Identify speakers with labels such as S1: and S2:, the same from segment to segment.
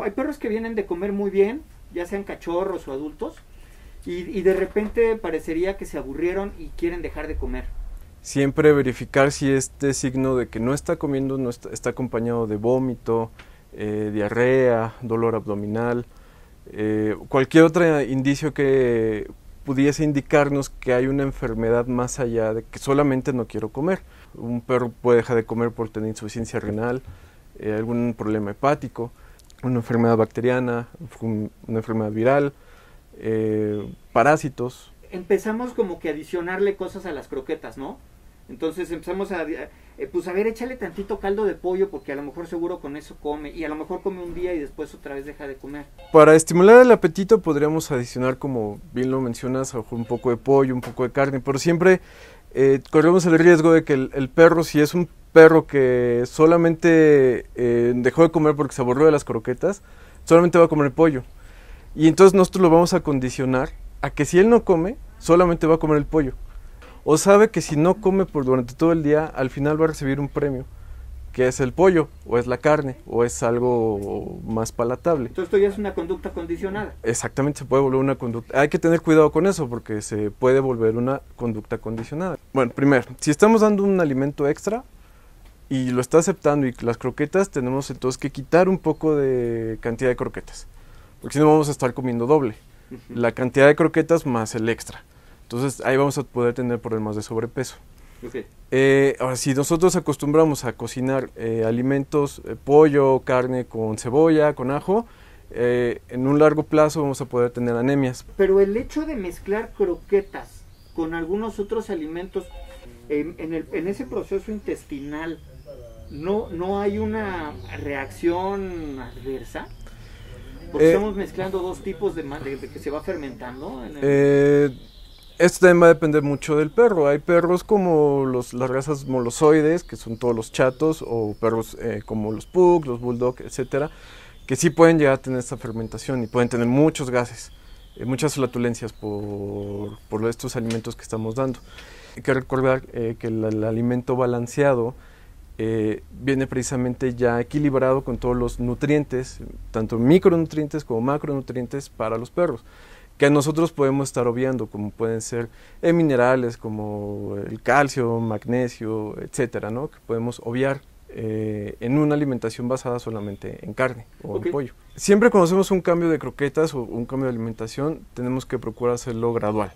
S1: Hay perros que vienen de comer muy bien, ya sean cachorros o adultos, y, de repente parecería que se aburrieron y quieren dejar de comer.
S2: Siempre verificar si este signo de que no está comiendo está, acompañado de vómito, eh, diarrea, dolor abdominal, eh, cualquier otro indicio que pudiese indicarnos que hay una enfermedad más allá de que solamente no quiero comer. Un perro puede dejar de comer por tener insuficiencia renal, eh, algún problema hepático una enfermedad bacteriana, una enfermedad viral, eh, parásitos.
S1: Empezamos como que a adicionarle cosas a las croquetas, ¿no? Entonces empezamos a, eh, pues a ver, échale tantito caldo de pollo porque a lo mejor seguro con eso come y a lo mejor come un día y después otra vez deja de comer.
S2: Para estimular el apetito podríamos adicionar, como bien lo mencionas, un poco de pollo, un poco de carne, pero siempre eh, corremos el riesgo de que el perro, si es un perro que solamente eh, dejó de comer porque se aburrió de las croquetas, solamente va a comer el pollo. Y entonces nosotros lo vamos a condicionar a que si él no come, solamente va a comer el pollo. O sabe que si no come por durante todo el día, al final va a recibir un premio, que es el pollo, o es la carne, o es algo más palatable.
S1: Entonces esto ya es una conducta condicionada.
S2: Exactamente, se puede volver una conducta. Hay que tener cuidado con eso porque se puede volver una conducta condicionada. Bueno, primero, si estamos dando un alimento extra, y lo está aceptando y las croquetas tenemos entonces que quitar un poco de cantidad de croquetas, porque si no vamos a estar comiendo doble, la cantidad de croquetas más el extra. Entonces ahí vamos a poder tener problemas de sobrepeso. Eh, ahora, si nosotros acostumbramos a cocinar eh, alimentos, eh, pollo, carne con cebolla, con ajo, en un largo plazo vamos a poder tener anemias.
S1: Pero el hecho de mezclar croquetas con algunos otros alimentos en ese proceso intestinal, no, no hay una reacción adversa. Porque eh, estamos mezclando dos tipos de, de, que se va fermentando. En el...
S2: Eh, este va a depender mucho del perro. Hay perros como los, las razas molosoides, que son todos los chatos, o perros eh, como los pug, los bulldog, etcétera, que sí pueden llegar a tener esta fermentación y pueden tener muchos gases, muchas flatulencias por, por, estos alimentos que estamos dando. Hay que recordar que el alimento balanceado eh, viene precisamente ya equilibrado con todos los nutrientes, tanto micronutrientes como macronutrientes para los perros, que nosotros podemos estar obviando, como pueden ser eh, minerales como el calcio, magnesio, etcétera, que podemos obviar eh, en una alimentación basada solamente en carne o en pollo. Siempre cuando hacemos un cambio de croquetas o un cambio de alimentación, tenemos que procurar hacerlo gradual.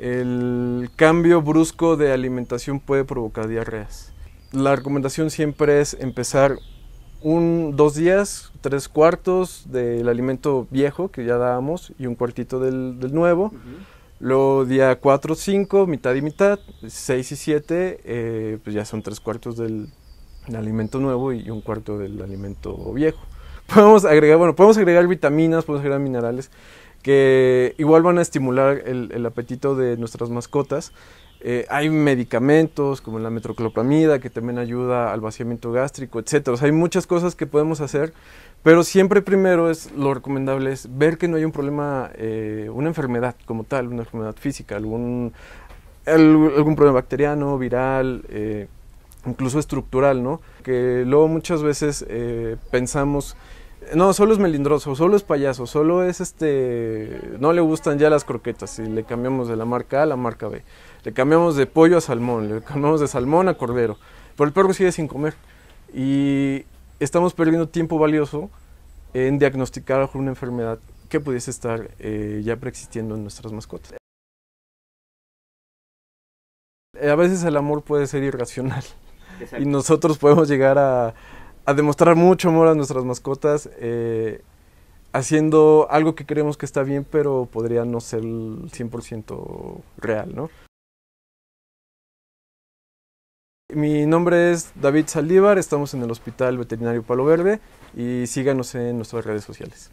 S2: El cambio brusco de alimentación puede provocar diarreas la recomendación siempre es empezar un, dos días, tres cuartos del alimento viejo que ya dábamos y un cuartito del, nuevo. lo Luego día 4, 5, mitad y mitad, 6 y siete, eh, pues ya son tres cuartos del, alimento nuevo y, un cuarto del alimento viejo. Podemos agregar, bueno, podemos agregar vitaminas, podemos agregar minerales que igual van a estimular el apetito de nuestras mascotas eh, hay medicamentos como la metroclopamida que también ayuda al vaciamiento gástrico, etcétera. O sea, hay muchas cosas que podemos hacer, pero siempre primero es lo recomendable es ver que no hay un problema, eh, una enfermedad como tal, una enfermedad física, algún, algún problema bacteriano, viral, eh, incluso estructural, ¿no? Que luego muchas veces pensamos no, solo es melindroso, solo es payaso, solo es este. No le gustan ya las croquetas. Y le cambiamos de la marca A a la marca B. Le cambiamos de pollo a salmón, le cambiamos de salmón a cordero. Pero el perro sigue sin comer. Y estamos perdiendo tiempo valioso en diagnosticar una enfermedad que pudiese estar eh, ya preexistiendo en nuestras mascotas. A veces el amor puede ser irracional. Y nosotros podemos llegar a a demostrar mucho amor a nuestras mascotas, eh, haciendo algo que creemos que está bien, pero podría no ser 100% real, ¿no? Mi nombre es David Saldívar, estamos en el Hospital Veterinario Palo Verde y síganos en nuestras redes sociales.